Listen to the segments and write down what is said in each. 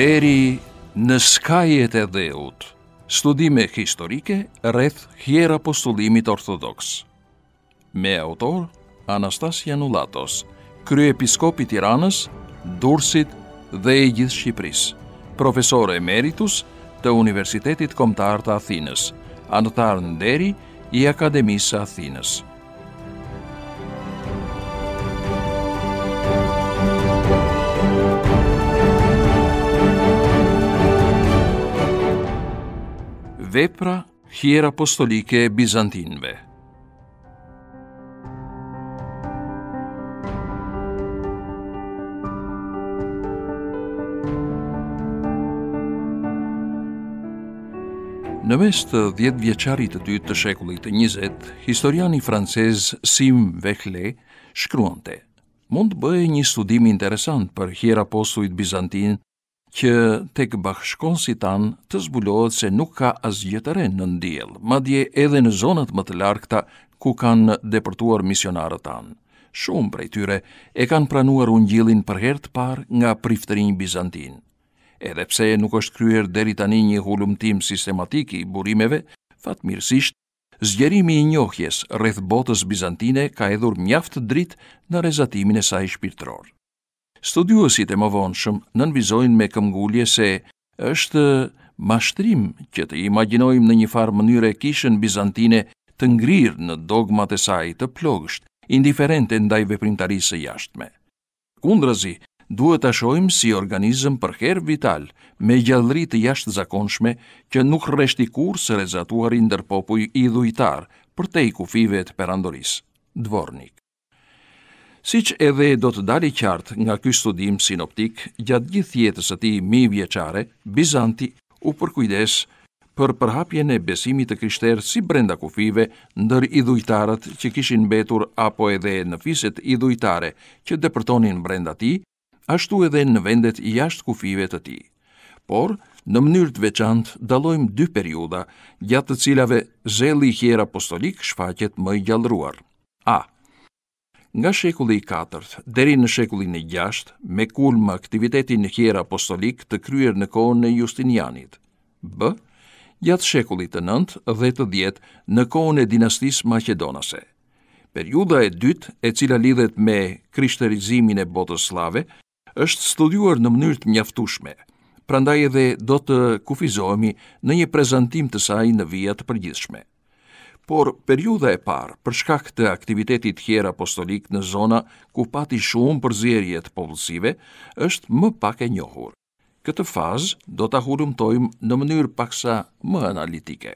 Deri në skajet e dheut, studime historike rreth hjera postullimit Ortodoks Me autor, Anastas Janulatos, kryepiskopi tiranës, dursit dhe e gjithë Shqipëris, profesor emeritus të Universitetit Komtar të Athinës, anëtar në i Akademisë Athinës. Vepra hier apostolike e Bizantinve. Në mes të djetë vjeqarit të dy të shekullit të njizet, historiani francez Sim Vekle shkruante, mund të bëhe një studim interesant për hier apostolit Bizantin që tek bashkonsi tanë të zbulohet se nuk ka asgjë të rënë në diell, madje edhe në zonat më të largëta ku kanë deportuar misionarët tan. Shumë prej tyre e kanë pranuar ungjillin për herë të parë nga priftërinj bizantin. Edhe pse nuk është kryer deri tani një hulumtim sistematik i burimeve, fatmirësisht zgjerimi i njohjes rreth botës bizantine ka hedhur mjaft dritë në rezatimin e saj shpirtëror. Studiuësit e më vonëshëm nënvizojnë me këmgullje se është mashtrim që të imaginojmë në një farë mënyre e kishën Bizantine të ngrirë në dogmat e saj të plogësht, indiferente ndaj veprimtarisë jashtme. Kundrazi, duhet të shojmë si organizëm për her vital me gjallëri të jashtë zakonshme që nuk rreshti kur së rezatuar i ndërpopuj i dhujtar për te i kufive të perandoris, dvornik. Si që edhe do të dali qartë nga ky studim sinoptik, gjatë gjithë jetës ati mi vjeqare, Bizanti u përkujdes për përhapjen e besimit të krishterë si brenda kufive ndër idhujtarët që kishin betur apo edhe në fiset idhujtare që depërtonin brenda ti, ashtu edhe në vendet jashtë kufive të ti. Por, në mënyrë të veçant, dalojmë dy periuda, gjatë të cilave zeli i hjera apostolik shfaqet më i gjallruar. A. Nga shekulli i 4 deri në shekullin e 6, me kulm aktivitetin e hjer apostolik të kryer në kohën e Justinianit. B. Gjatë shekullit të 9 dhe të 10 në kohën e dinastisë maqedonase. Periuda e dytë, e cila lidhet me krishterizimin e botës slave, është studiuar në mënyrë të mjaftueshme. Prandaj edhe do të kufizohemi në një prezantim të saj në vija të përgjithshme por periuda e parë, për shkak të aktivitetit tjerë apostolik në zona ku pati shumë përzirjet popullësive, është më pak e njohur. Këtë fazë do të ahurumtojmë në mënyrë paksa më analitike.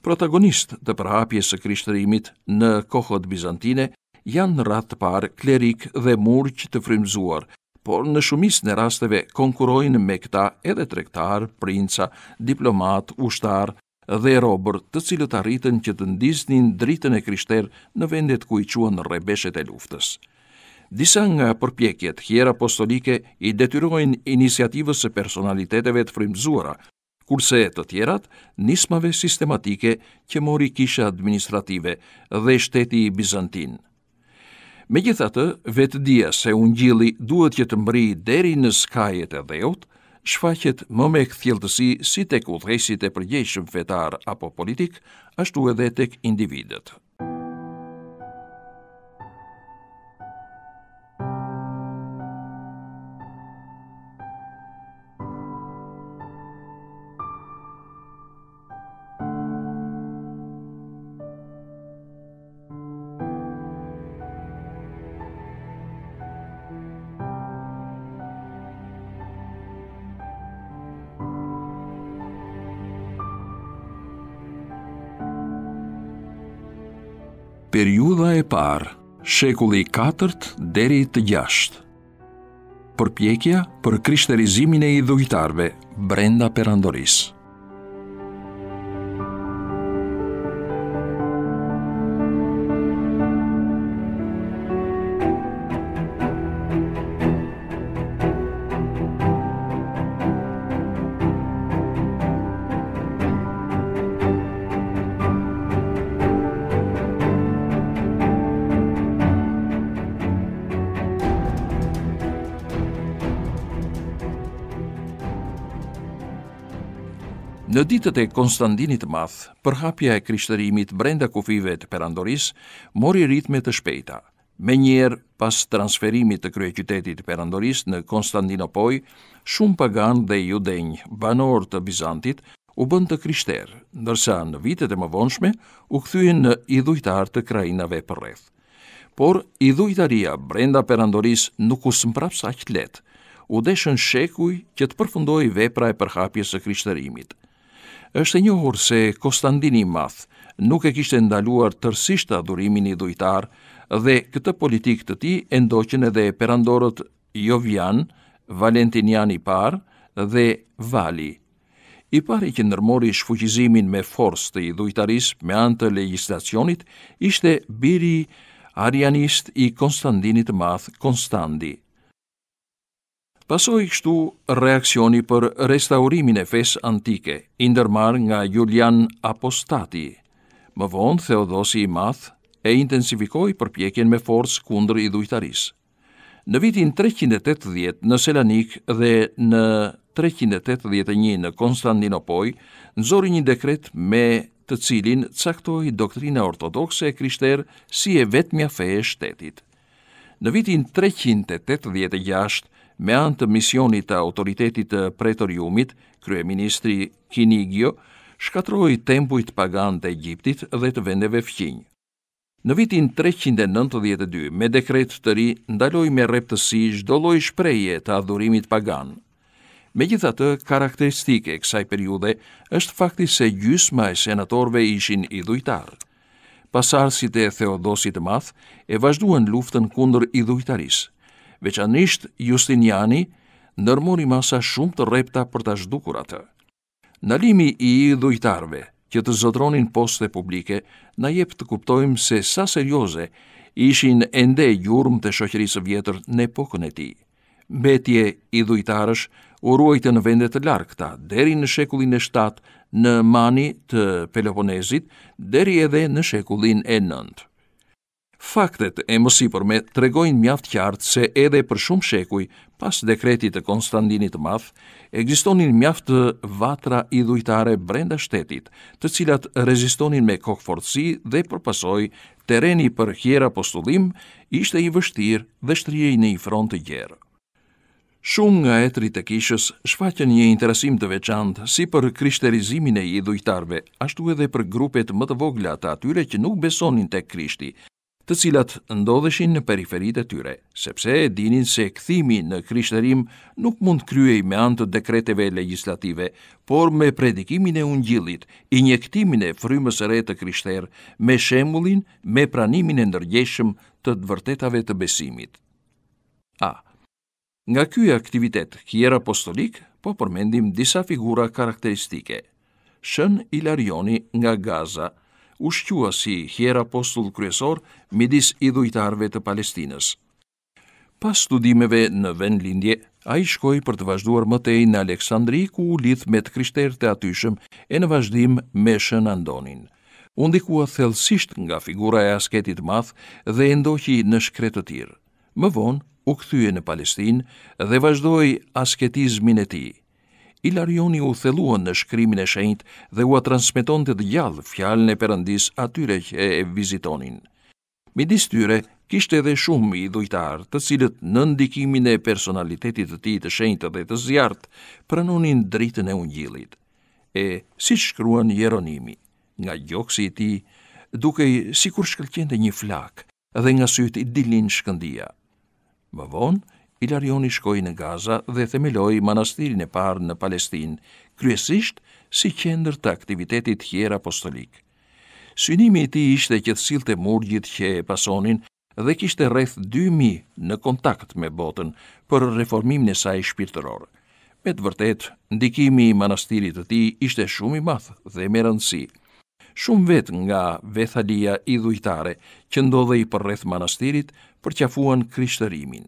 Protagonist të përhapjes së krishtërimit në kohët bizantine janë në ratë parë klerik dhe murqë të frimzuar, por në shumis në rasteve konkurojnë me këta edhe trektar, princa, diplomat, ushtar, dhe robër të cilët arritën që të ndiznin dritën e krishter në vendet ku i qua në rebeshet e luftës. Disa nga përpjekjet hjerë apostolike i detyrojnë inisiativës e personaliteteve të frymzuara, kurse të tjerat nismave sistematike që mori kisha administrative dhe shteti i Bizantin. Me gjithatë, vetë dhja se unë gjili duhet që të mbri deri në skajet e dheot, Shfaqet më me kthjellësi si tek udhëheqësit e përgjegjshëm fetar apo politik, ashtu edhe tek individët. periudha e parë, shekulli 4 deri të 6. Përpjekja për krishterizimin e idhujtarve brenda perandorisë. Në ditët e Konstantinit të Madh, përhapja e krishterimit brenda kufive të Perandoris mori ritme të shpejta. Me njerë pas transferimit të krye qytetit të Perandoris në Konstantinopoj, shumë pagan dhe judenj banor të Bizantit u bënd të krishterë, ndërsa në vitet e më vonshme u këthyën në idhujtar të krajinave për rreth. Por, idhujtaria brenda Perandoris nuk u më prapsa qëtë letë, u deshën shekuj që të përfundoj vepra e përhapjes e krishterimit është e njohur se Konstantin i Madh nuk e kishte ndaluar tërësisht adhurimin i dhujtar dhe këtë politikë të ti e ndoqën edhe perandorët Jovian, Valentinian i parë dhe Vali. I pari që ndërmori shfuqizimin me forcë të dhujtaris me anë të legjislacionit ishte biri arianist i Konstantinit të Madh, Konstanti. Pasoj i kështu reakcioni për restaurimin e fes antike, indërmar nga Julian Apostati, më vonë Theodosi i math e intensifikoj përpjekjen me forcë kundër i dujtaris. Në vitin 380 në Selanik dhe në 381 në Konstantinopoj, nëzori një dekret me të cilin caktoj doktrina ortodokse e krishterë si e vetëmja fe e shtetit. Në vitin 386, me anë të misionit të autoritetit të pretoriumit, kryeministri Kinigjo, shkatroi tempujt pagan të Egjiptit dhe të vendeve fqinjë. Në vitin 392, me dekret të ri, ndaloj me reptësi shdoloj shpreje të adhurimit pagan. Me gjitha të karakteristike kësaj periude, është fakti se gjysma e senatorve ishin idhujtarë. Pasarësit e Theodosit Math e vazhduan luftën kundër idhujtarisë veçanisht Justiniani, nërmori masa shumë të repta për të zhdukur atë. Nalimi i idhujtarve që të zotronin poste publike, na jep të kuptojmë se sa serioze ishin ende gjurëm të shoqërisë vjetër në epokën e ti. Betje idhujtarësh uruajtë në vendet të larkëta, deri në shekullin e 7 në mani të Peloponezit, deri edhe në shekullin e 9. Faktet e mësipërme tregojnë mjaft qartë se edhe për shumë shekuj, pas dekretit të Konstantinit të Madh, ekzistonin mjaft vatra idhujtare brenda shtetit, të cilat rezistonin me kokë dhe përpasoj tereni për hjera postullim ishte i vështirë dhe shtrijej në i front të gjerë. Shumë nga etrit e kishës shfaqen një interesim të veçantë si për krishterizimin e idhujtarve, ashtu edhe për grupet më të vogla të atyre që nuk besonin tek krishti, të cilat ndodheshin në periferit e tyre, sepse e dinin se këthimi në krishtërim nuk mund kryej me antë dekreteve legislative, por me predikimin e ungjilit, injektimin e frymës e re të krishter, me shemullin, me pranimin e ndërgjeshëm të dvërtetave të besimit. A. Nga ky aktivitet kjer apostolik, po përmendim disa figura karakteristike. Shën Ilarioni nga Gaza, u shqua si hier apostull kryesor midis idhujtarve të Palestines. Pas studimeve në vend lindje, a i shkoj për të vazhduar mëtej në Aleksandri ku u lidh me të kryshter të atyshëm e në vazhdim me shën Andonin. Undikua thelsisht nga figura e asketit math dhe endohi në shkretë të tirë. Më vonë, u këthyje në Palestin dhe vazhdoj asketizmin e tijë. Ilarioni u thelluan në shkrimin e shenjtë dhe u transmetonte të gjallë fjalën e përëndis atyre që e vizitonin. Midis tyre kishte edhe shumë i dhujtarë të cilët në ndikimin e personalitetit të ti të shenjtë dhe të zjartë prënunin dritën e unjilit. E si shkruan jeronimi, nga gjokësi i ti, duke i si kur shkëllqende një flakë dhe nga sytë i dilin shkëndia. Më vonë, Ilarioni shkoi në Gaza dhe themeloi manastirin e parë në Palestinë, kryesisht si qendër të aktivitetit hier apostolik. Synimi i tij ishte që të sillte murgjit që e pasonin dhe kishte rreth 2000 në kontakt me botën për reformimin e saj shpirtëror. Me të vërtetë, ndikimi i manastirit të tij ishte shumë i madh dhe me rëndësi. Shumë vet nga vethalia i dhujtare që ndodhe i përreth manastirit për qafuan krishtërimin.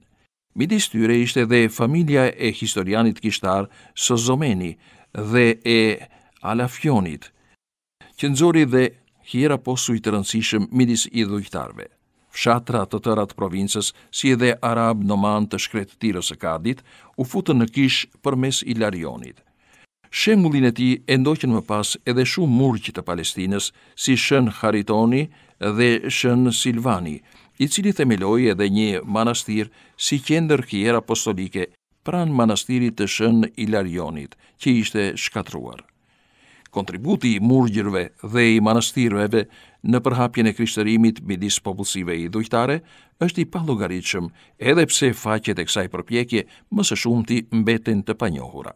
Midis tyre ishte dhe familja e historianit kishtar Sozomeni dhe e Alafionit, që nëzori dhe hira posu i të rëndësishëm midis i dhujtarve. Fshatra të tërat provinsës, si edhe Arab në të shkret tirës e kadit, u futën në kish për mes i Larionit. Shemullin e ti e ndoqën më pas edhe shumë murqit të Palestines, si shën Haritoni dhe shën Silvani, i cili themeloi edhe një manastir si qendër kjer apostolike pran manastirit të Shën Ilarionit, që ishte shkatruar. Kontributi i murgjërve dhe i manastirëve në përhapjen e krishterimit midis popullsive i dujtare është i pallogaritshëm, edhe pse faqet e kësaj përpjekje më së shumti mbeten të panjohura.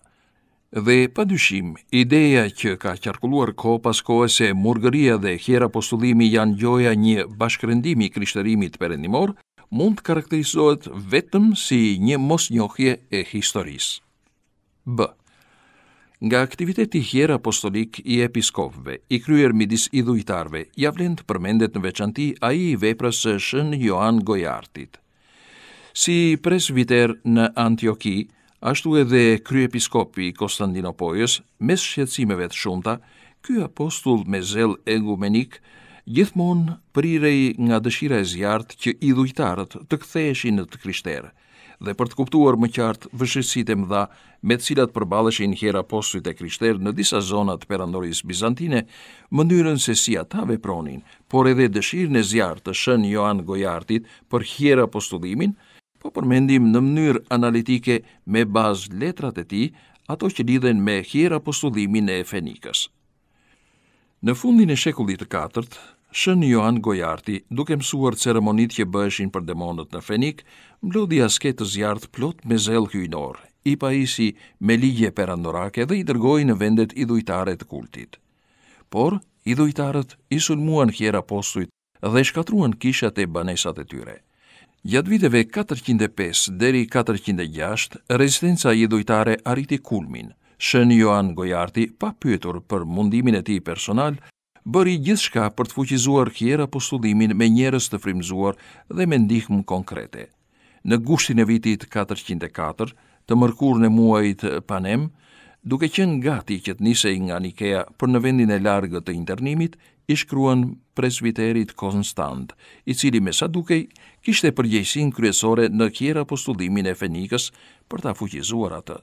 Dhe pa dyshim, ideja që ka qarkulluar ko pas kohë se murgëria dhe hera postulimi janë gjoja një bashkërendimi i krishterimit perendimor, mund karakterizohet vetëm si një mos njohje e historisë. B. Nga aktiviteti hjerë apostolik i episkopëve, i kryer midis idhujtarve, ja vlen të përmendet në veçanti ai i veprës së Shën Joan Gojartit. Si viter në Antioki, ashtu edhe kryepiskopi i Konstantinopojës, mes shqecimeve të shumta, ky apostull me zell egumenik, gjithmonë prirej nga dëshira e zjartë që i dhujtarët të ktheheshin në të krishterë, dhe për të kuptuar më qartë vëshësit e mëdha me të cilat përballeshin hera postuit e krishterë në disa zonat për andoris bizantine, mënyrën se si ata vepronin, por edhe dëshirën e zjartë të shën Joan Gojartit për hera apostullimin, po përmendim në mënyrë analitike me bazë letrat e ti, ato që lidhen me hjera postullimin e Fenikës. Në fundin e shekullit të katërt, shën Johan Gojarti, duke mësuar ceremonit që bëshin për demonët në Fenik, mblodhi asketë të zjartë plot me zelë hyjnor, i pa isi me ligje per andorake dhe i dërgoj në vendet i të kultit. Por, i dujtarët i sulmuan hjera postuit dhe shkatruan kishat e banesat e tyre. Gjatë viteve 405 deri 406, rezistenca dojtare arriti kulmin. Shën Johan Gojarti, pa pyetur për mundimin e ti personal, bëri gjithë shka për të fuqizuar kjera postullimin me njerës të frimzuar dhe me ndihmë konkrete. Në gushtin e vitit 404, të mërkur në muajt panem, duke qenë gati që të nisej nga Nikea për në vendin e largët të internimit, i shkruan presbiterit Konstant, i cili me sa dukej, kishte përgjëjsin kryesore në kjera postullimin e Fenikës për ta fuqizuar atë.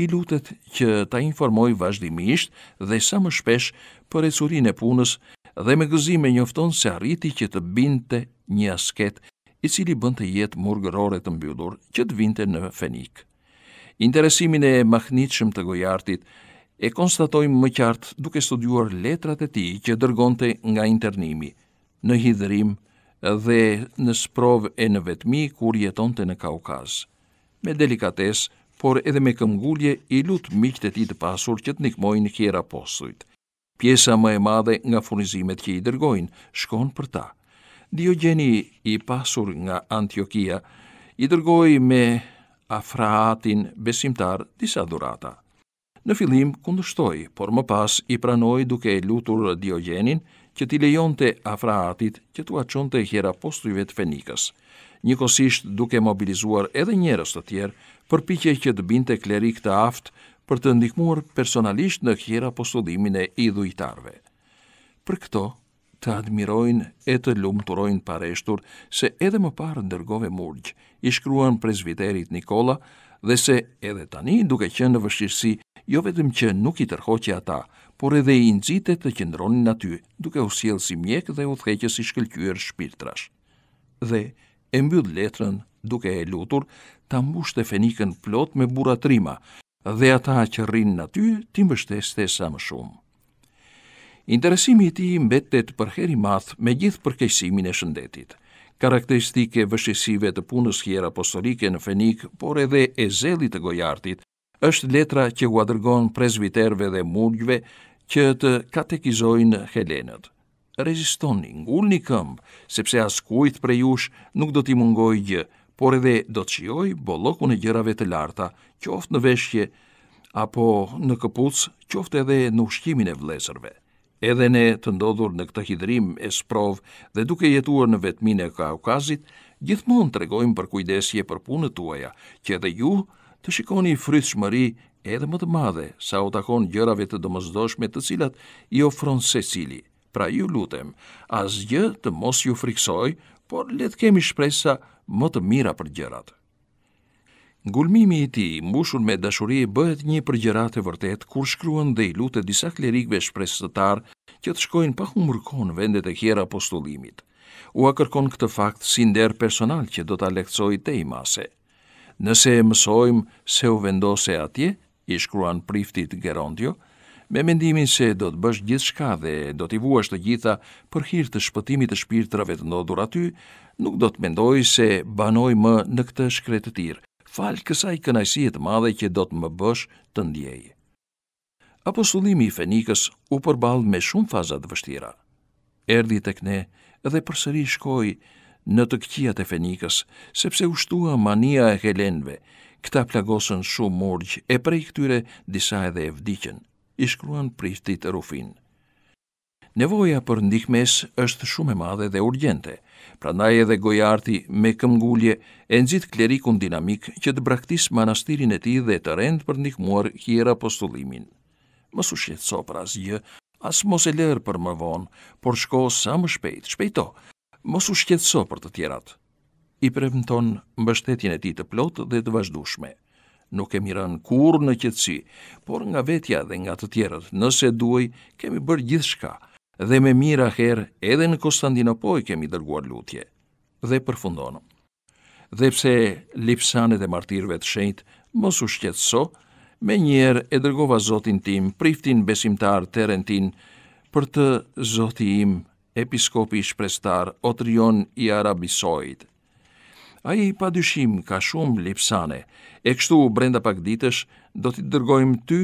I lutet që ta informoj vazhdimisht dhe sa më shpesh për e curin e punës dhe me gëzime njofton se arriti që të binte një asket i cili bënd të jetë murgërore të mbyllur që të vinte në Fenikë. Interesimin e mahnitshëm të gojartit e konstatojmë më qartë duke studiuar letrat e tij që dërgonte nga internimi në hidrim dhe në sprov e në vetmi kur jeton të në Kaukaz. Me delikates, por edhe me këmgullje, i lut miqët e ti të pasur që të nikmojnë në kjera postuit. Pjesa më e madhe nga furnizimet që i dërgojnë, shkon për ta. Diogeni i pasur nga Antiokia, i dërgoj me afraatin besimtar disa dhurata. Në filim kundështoj, por më pas i pranoj duke lutur Diogenin që ti lejon të afraatit që tu aqon të hjera postujve të fenikës, njëkosisht duke mobilizuar edhe njerës të tjerë për që të binte klerik të aftë për të ndihmuar personalisht në hjera postudimin e idhujtarve. Për këto, të admirojnë e të lumëturojnë pareshtur se edhe më parë ndërgove murgjë, i shkruan prezviterit Nikola dhe se edhe tani duke qenë në vështirësi, jo vetëm që nuk i tërhoqe ata, por edhe i nëzite të qëndronin aty, duke u sjellë si mjek dhe u theqës i shkëllqyër shpirtrash. Dhe e mbyll letrën duke e lutur, ta mbush të fenikën plot me buratrima, dhe ata që rrinë në ty, ti mbështes të sa më shumë. Interesimi i tij mbetet për herë të madh me gjithë përkeqësimin e shëndetit. Karakteristike vëshësive të punës hier apostolike në Fenik, por edhe e zellit të Gojartit, është letra që u dërgon prezbiterëve dhe mundjve që të katekizojnë Helenët. Rezistoni, ngulni këmb, sepse askujt prej jush nuk do t'i mungoj gjë, por edhe do të shijoj bollokun e gjërave të larta, qoftë në veshje apo në këpucë, qoftë edhe në ushqimin e vëllezërve. Edhe ne të ndodhur në këtë hidrim e sprov dhe duke jetuar në vetmine e Kaukazit, gjithmonë të regojmë për kujdesje për punët tuaja, që edhe ju të shikoni frithë shmëri edhe më të madhe sa o takon gjërave të dëmëzdoshme të cilat i ofron se cili. Pra ju lutem, asgjë të mos ju friksoj, por letë kemi shpresa më të mira për gjëratë. Ngulmimi i tij, mbushur me dashuri, bëhet një përgjërat e vërtet kur shkruan dhe i lutet disa klerikëve shpresëtar që të shkojnë pa humbur kohë në vendet e tjera apostullimit. U a kërkon këtë fakt si nder personal që do ta lekcojë te imase. Nëse e mësojmë se u vendose atje, i shkruan priftit Gerontio, me mendimin se do të bësh gjithë shka dhe do t'i vuash të gjitha për hirtë të shpëtimit të shpirtrave të ndodur aty, nuk do të mendoj se banoj më në këtë shkretëtirë, falë kësaj kënajsijet madhe që do të më bësh të ndjej. Apostullimi i Fenikës u përbal me shumë fazat vështira. Erdi të këne dhe përsëri shkoj në të këqiat e Fenikës, sepse ushtua mania e Helenve, këta plagosën shumë morgjë e prej këtyre disa edhe e vdikën, ishkruan prishtit e rufinë. Nevoja për ndihmës është shumë e madhe dhe urgjente. Prandaj edhe gojarti me këmgullje e nxit klerikun dinamik që të braktis manastirin e tij dhe të rend për ndihmuar hier apostullimin. Mos u shqetëso për asgjë, as mos e lër për më vonë, por shko sa më shpejt. Shpejto. Mos u shqetëso për të tjerat. I premton mbështetjen e tij të plotë dhe të vazhdueshme. Nuk kemi rënë kurrë në qetësi, por nga vetja dhe nga të tjerët, nëse duaj, kemi bërë gjithçka dhe me mira herë edhe në Konstantinopoj kemi dërguar lutje, dhe përfundonëm. Dhe pse lipsanet e martirve të shenjt mos u shqetëso, me njerë e dërgova zotin tim, priftin besimtar Terentin, për të zoti im, episkopi shprestar Otrion i Arabisoit. A i pa dyshim ka shumë lipsane, e kështu brenda pak ditësh do t'i dërgojmë ty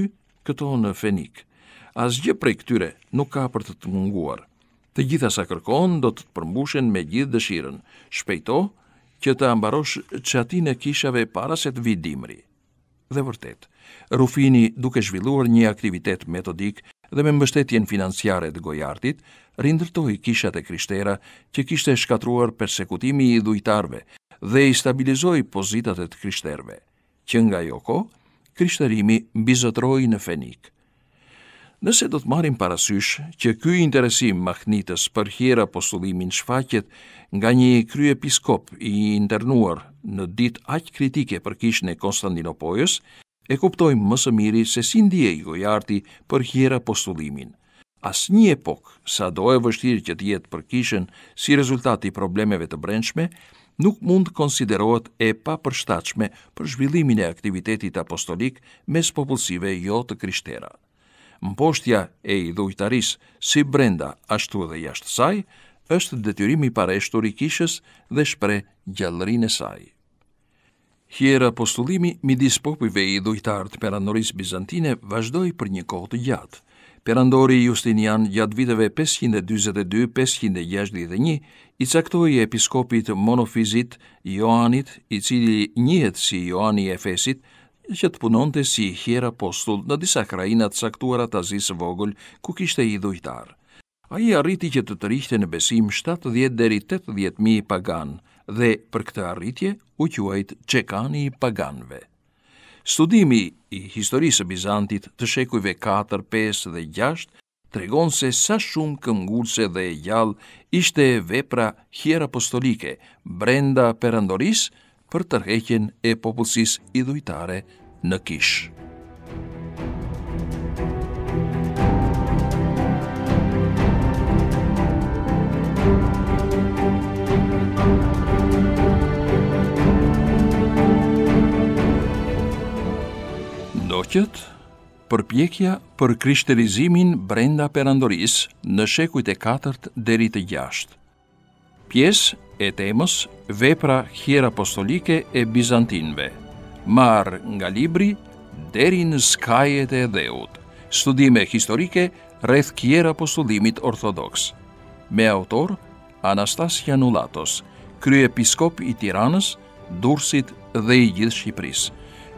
këto në fenikë asgjë prej këtyre nuk ka për të të munguar. Të gjitha sa kërkon do të të përmbushen me gjithë dëshiren, shpejto që të ambarosh që ati në kishave para se të vidimri. Dhe vërtet, Rufini duke zhvilluar një aktivitet metodik dhe me mbështetjen financiare të gojartit, rindërtoj kishat e krishtera që kishte shkatruar persekutimi i dujtarve dhe i stabilizoj pozitatet krishterve. Që nga joko, krishterimi mbizotroj në fenikë. Nëse do të marim parasysh që ky interesim mahnitës për hir apostullimin shfaqet nga një kryepiskop i internuar në ditë aq kritike për kishën e Konstantinopojës, e kuptojmë më së miri se si i gojarti për hir apostullimin. Asnjë epok, sado e vështirë që të jetë për kishën si rezultat i problemeve të brendshme, nuk mund konsiderohet e papërshtatshme për zhvillimin e aktivitetit apostolik mes popullsive jo të krishterë mposhtja e i dhujtaris si brenda ashtu dhe jashtë saj, është detyrimi pareshtur i kishës dhe shpre gjallërin e saj. Hjera postulimi midis popive i dhujtarë të peranoris Bizantine vazhdoj për një kohë të gjatë. Perandori Justinian gjatë viteve 542-561 i caktoj e episkopit monofizit Joanit, i cili njëhet si Joani Efesit, që të punon të si hjera postull në disa krajinat saktuara të azis vogël ku kishte i dhujtar. A i arriti që të të në besim 70-80.000 pagan dhe për këtë arritje u quajt qekani i paganve. Studimi i historisë Bizantit të shekujve 4, 5 dhe 6 të regon se sa shumë këmgurse dhe e gjallë ishte vepra hjera postolike brenda perandorisë për tërheqen e popullsis idhujtare në kishë. Doqët, përpjekja për krishterizimin brenda perandoris në shekujt e 4 deri të 6. Pjesë vepra hier Apostolike e Byzantinve, mar galibri derin skajete deut, studime historike rreth postolimit orthodox. Me autor Anastas Janulatos, kryepiskop i Tiranës, dursit dhe i gjithë Shqipërisë,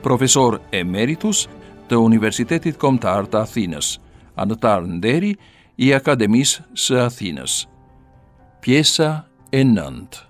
profesor emeritus të Universitetit Kombëtar të Athinës, anëtar nderi i Akademisë së Athinës. Pjesa ändernd.